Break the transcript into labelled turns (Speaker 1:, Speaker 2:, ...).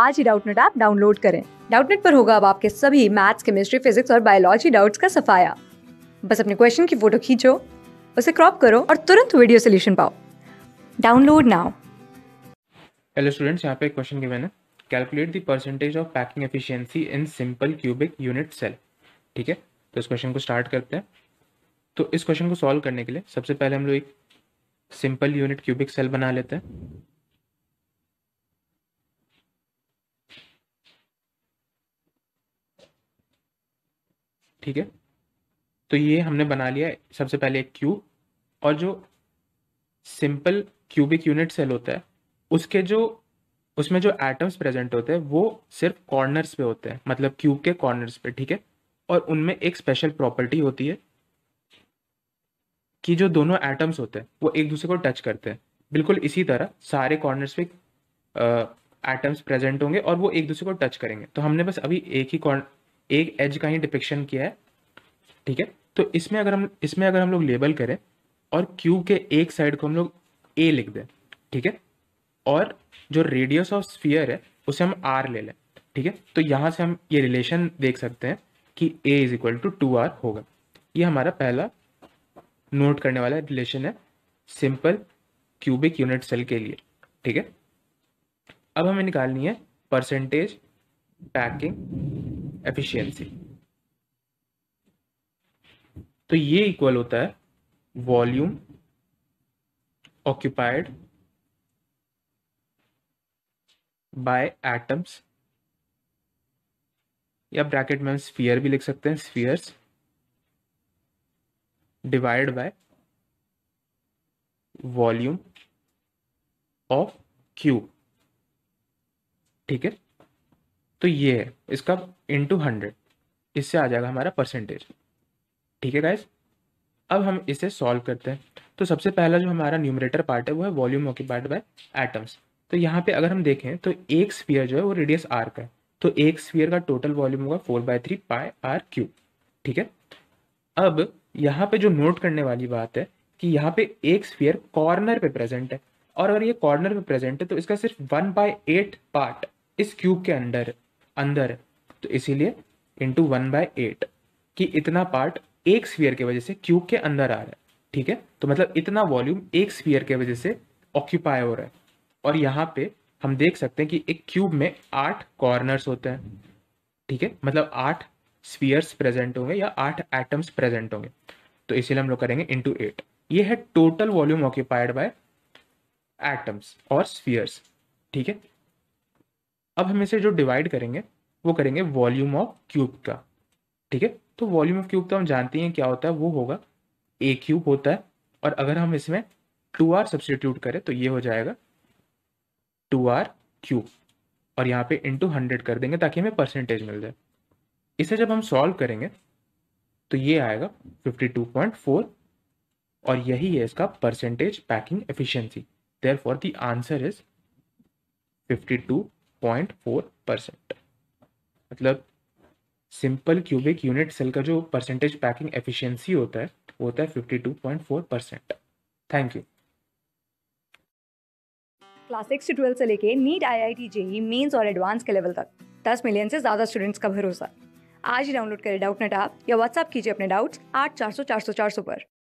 Speaker 1: आज ही Doubtnut app download करें डाउटनेट पर होगा अब आपके सभी मैथ्स केमिस्ट्री फिजिक्स और बायोलॉजी डाउट्स का सफाया बस अपने क्वेश्चन की फोटो खींचो उसे क्रॉप करो और तुरंत वीडियो सोल्यूशन पाओ डाउनलोड नाउ
Speaker 2: हेलो स्टूडेंट्स यहाँ पे एक क्वेश्चन गिवन है calculate the percentage of packing efficiency in simple cubic unit cell ठीक है तो इस क्वेश्चन को स्टार्ट करते हैं तो इस क्वेश्चन को सॉल्व करने के लिए सबसे पहले हम लोग एक सिंपल यूनिट क्यूबिक सेल बना लेते हैं ठीक है तो ये हमने बना लिया सबसे पहले एक क्यूब और जो सिंपल क्यूबिक यूनिट सेल होता है उसके जो उसमें जो एटम्स प्रेजेंट होते हैं वो सिर्फ कॉर्नर्स पे होते हैं मतलब क्यूब के कॉर्नर्स पे ठीक है और उनमें एक स्पेशल प्रॉपर्टी होती है कि जो दोनों एटम्स होते हैं वो एक दूसरे को टच करते हैं बिल्कुल इसी तरह सारे कॉर्नर्स पे एटम्स प्रेजेंट होंगे और वो एक दूसरे को टच करेंगे तो हमने बस अभी एक ही एक एज का ही डिपिक्शन किया है ठीक है तो इसमें अगर हम इसमें अगर हम लोग लेबल करें और क्यू के एक साइड को हम लोग ए लिख दें ठीक है और जो रेडियस ऑफ स्फीयर है उसे हम आर ले लें ठीक है तो यहाँ से हम ये रिलेशन देख सकते हैं कि a is equal to two r होगा ये हमारा पहला नोट करने वाला रिलेशन है सिंपल क्यूबिक यूनिट सेल के लिए ठीक है अब हमें निकालनी है परसेंटेज पैकिंग एफिशिएंसी तो ये इक्वल होता है वॉल्यूम ऑक्यूपाइड बाय एटम्स या ब्रैकेट में हम स्फीयर भी लिख सकते हैं spheres divide by volume of cube ठीक है तो ये है इसका इंटू हंड्रेड इससे आ जाएगा हमारा परसेंटेज ठीक है गाइज अब हम इसे सॉल्व करते हैं तो सबसे पहला जो हमारा न्यूमरेटर पार्ट है वो है वॉल्यूम ऑक्यूपाइड बाय एटम्स तो यहाँ पे अगर हम देखें तो एक स्पीयर जो है वो रेडियस आर का है तो एक स्पीयर का टोटल वॉल्यूम होगा four by three pi r cube ठीक है अब यहाँ पे जो नोट करने वाली बात है कि यहाँ पे एक स्पीयर कॉर्नर पे प्रेजेंट है और अगर ये कॉर्नर पे प्रेजेंट है तो इसका सिर्फ वन बाय एट पार्ट इस क्यूब के अंडर है अंदर है तो इसीलिए इंटू वन बाय एट कि इतना पार्ट एक स्फीयर की वजह से क्यूब के अंदर आ रहा है ठीक है तो मतलब इतना वॉल्यूम एक स्फीयर की वजह से ऑक्यूपाई हो रहा है और यहाँ पे हम देख सकते हैं कि एक क्यूब में आठ कॉर्नर्स होते हैं ठीक है मतलब आठ स्फीयर्स प्रेजेंट होंगे या आठ एटम्स प्रेजेंट होंगे तो इसीलिए हम लोग करेंगे इंटू एट ये है total volume occupied by atoms और स्फीयर्स ठीक है अब हम इसे जो डिवाइड करेंगे वो करेंगे वॉल्यूम ऑफ क्यूब का ठीक है तो वॉल्यूम ऑफ क्यूब तो हम जानते हैं क्या होता है वो होगा ए क्यूब होता है और अगर हम इसमें टू आर सब्सटीट्यूट करें तो ये हो जाएगा टू आर क्यूब और यहाँ पे इंटू हंड्रेड कर देंगे ताकि हमें परसेंटेज मिल जाए इसे जब हम सॉल्व करेंगे तो ये आएगा फिफ्टी टू पॉइंट फोर और यही है इसका percentage packing there for the answer is fifty two point four percent मतलब सिंपल क्यूबिक यूनिट सेल का जो परसेंटेज पैकिंग एफिशिएंसी होता है वो होता है fifty two point four percent thank you
Speaker 1: class six से ट्वेल्थ से लेके NEET I I T JEE Mains और एडवांस के लेवल तक दस मिलियन से ज़्यादा स्टूडेंट्स का भरोसा आज ही डाउनलोड करें डाउट नेट आप या व्हाट्सएप कीजिए अपने डाउट्स आठ चार सौ चार सौ चार सौ पर